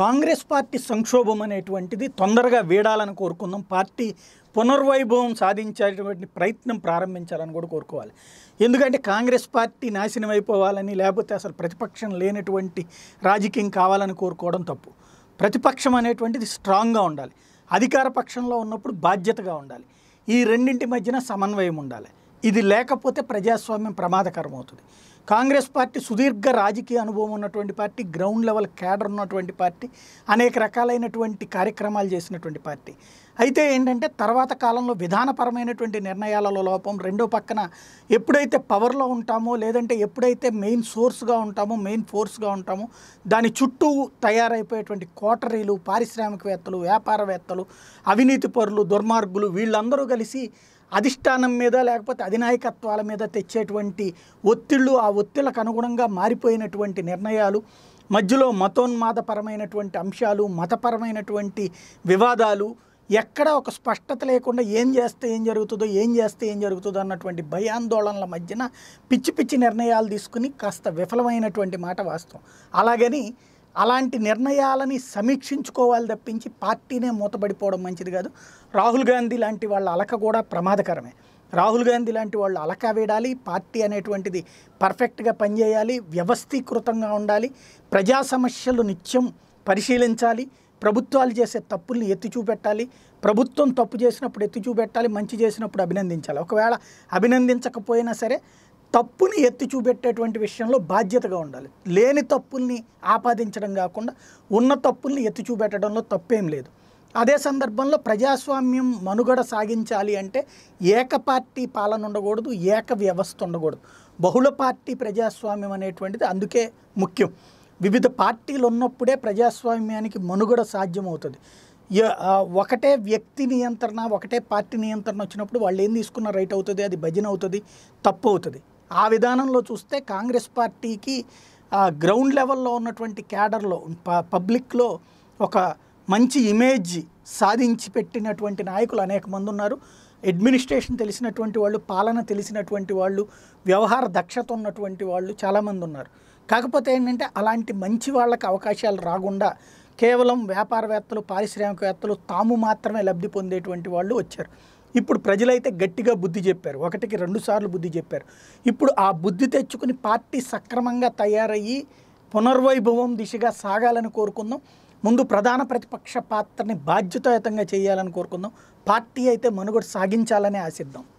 Congress party సంక్షోభం అనేటువంటిది తొందరగా వీడాలని కోరుకుందాం పార్టీ పునర్వైభవం సాధించేటువంటి ప్రయత్నం ప్రారంభించాలని కూడా కోరుకోవాలి ఎందుకంటే కాంగ్రెస్ పార్టీ నాశనం అయిపోవాలని లేకపోతే అసలు ప్రతిపక్షం లేనటువంటి రాజకీయం కావాలని కోరుకోవడం తప్పు ప్రతిపక్షం అనేటువంటిది స్ట్రాంగ్గా ఉండాలి అధికార పక్షంలో ఉన్నప్పుడు బాధ్యతగా ఉండాలి ఈ రెండింటి మధ్యన సమన్వయం ఉండాలి ఇది లేకపోతే ప్రజాస్వామ్యం ప్రమాదకరం అవుతుంది కాంగ్రెస్ పార్టీ సుదీర్ఘ రాజకీయ అనుభవం ఉన్నటువంటి పార్టీ గ్రౌండ్ లెవెల్ క్యాడర్ ఉన్నటువంటి పార్టీ అనేక రకాలైనటువంటి కార్యక్రమాలు చేసినటువంటి పార్టీ అయితే ఏంటంటే తర్వాత కాలంలో విధానపరమైనటువంటి నిర్ణయాలలో లోపం రెండో పక్కన ఎప్పుడైతే పవర్లో ఉంటామో లేదంటే ఎప్పుడైతే మెయిన్ సోర్స్గా ఉంటామో మెయిన్ ఫోర్స్గా ఉంటామో దాని చుట్టూ తయారైపోయేటువంటి కోటరీలు పారిశ్రామికవేత్తలు వ్యాపారవేత్తలు అవినీతి పరులు దుర్మార్గులు వీళ్ళందరూ కలిసి అధిష్టానం మీద లేకపోతే అధినాయకత్వాల మీద తెచ్చేటువంటి ఒత్తిళ్ళు ఆ ఒత్తిళ్ళకు అనుగుణంగా మారిపోయినటువంటి నిర్ణయాలు మధ్యలో మతోన్మాదపరమైనటువంటి అంశాలు మతపరమైనటువంటి వివాదాలు ఎక్కడ ఒక స్పష్టత లేకుండా ఏం చేస్తే ఏం జరుగుతుందో ఏం చేస్తే ఏం జరుగుతుందో అన్నటువంటి భయాందోళనల మధ్యన పిచ్చి పిచ్చి నిర్ణయాలు తీసుకుని కాస్త విఫలమైనటువంటి మాట వాస్తవం అలాగని అలాంటి నిర్ణయాలని సమీక్షించుకోవాలి తప్పించి పార్టీనే మూతపడిపోవడం మంచిది కాదు రాహుల్ గాంధీ లాంటి వాళ్ళ అలక కూడా ప్రమాదకరమే రాహుల్ గాంధీ లాంటి వాళ్ళు అలక వేడాలి పార్టీ అనేటువంటిది పర్ఫెక్ట్గా పనిచేయాలి వ్యవస్థీకృతంగా ఉండాలి ప్రజా సమస్యలు నిత్యం పరిశీలించాలి ప్రభుత్వాలు చేసే తప్పుల్ని ఎత్తి చూపెట్టాలి ప్రభుత్వం తప్పు చేసినప్పుడు ఎత్తి చూపెట్టాలి మంచి చేసినప్పుడు అభినందించాలి ఒకవేళ అభినందించకపోయినా సరే తప్పుని ఎత్తి చూపెట్టేటువంటి విషయంలో బాధ్యతగా ఉండాలి లేని తప్పుల్ని ఆపాదించడం కాకుండా ఉన్న తప్పుల్ని ఎత్తి చూపెట్టడంలో తప్పేం లేదు అదే సందర్భంలో ప్రజాస్వామ్యం మనుగడ సాగించాలి అంటే ఏక పార్టీ పాలన ఉండకూడదు ఏక వ్యవస్థ ఉండకూడదు బహుళ పార్టీ ప్రజాస్వామ్యం అనేటువంటిది అందుకే ముఖ్యం వివిధ పార్టీలు ఉన్నప్పుడే ప్రజాస్వామ్యానికి మనుగడ సాధ్యమవుతుంది ఒకటే వ్యక్తి నియంత్రణ ఒకటే పార్టీ నియంత్రణ వచ్చినప్పుడు వాళ్ళు ఏం తీసుకున్న రైట్ అవుతుంది అది భజన అవుతుంది తప్పు అవుతుంది ఆ విధానంలో చూస్తే కాంగ్రెస్ పార్టీకి గ్రౌండ్ లెవెల్లో ఉన్నటువంటి క్యాడర్లో పబ్లిక్లో ఒక మంచి ఇమేజ్ సాధించి పెట్టినటువంటి నాయకులు అనేక మంది ఉన్నారు అడ్మినిస్ట్రేషన్ తెలిసినటువంటి వాళ్ళు పాలన తెలిసినటువంటి వాళ్ళు వ్యవహార దక్షత ఉన్నటువంటి వాళ్ళు చాలామంది ఉన్నారు కాకపోతే ఏంటంటే అలాంటి మంచి వాళ్ళకి అవకాశాలు రాకుండా కేవలం వ్యాపారవేత్తలు పారిశ్రామికవేత్తలు తాము మాత్రమే లబ్ధి పొందేటువంటి వాళ్ళు వచ్చారు ఇప్పుడు ప్రజలైతే గట్టిగా బుద్ధి చెప్పారు ఒకటికి రెండు సార్లు బుద్ధి చెప్పారు ఇప్పుడు ఆ బుద్ధి తెచ్చుకుని పార్టీ సక్రమంగా తయారయ్యి పునర్వైభవం దిశగా సాగాలని కోరుకుందాం ముందు ప్రధాన ప్రతిపక్ష పాత్రని బాధ్యతాయుతంగా చేయాలని కోరుకుందాం పార్టీ అయితే మనుగడు సాగించాలని ఆశిద్దాం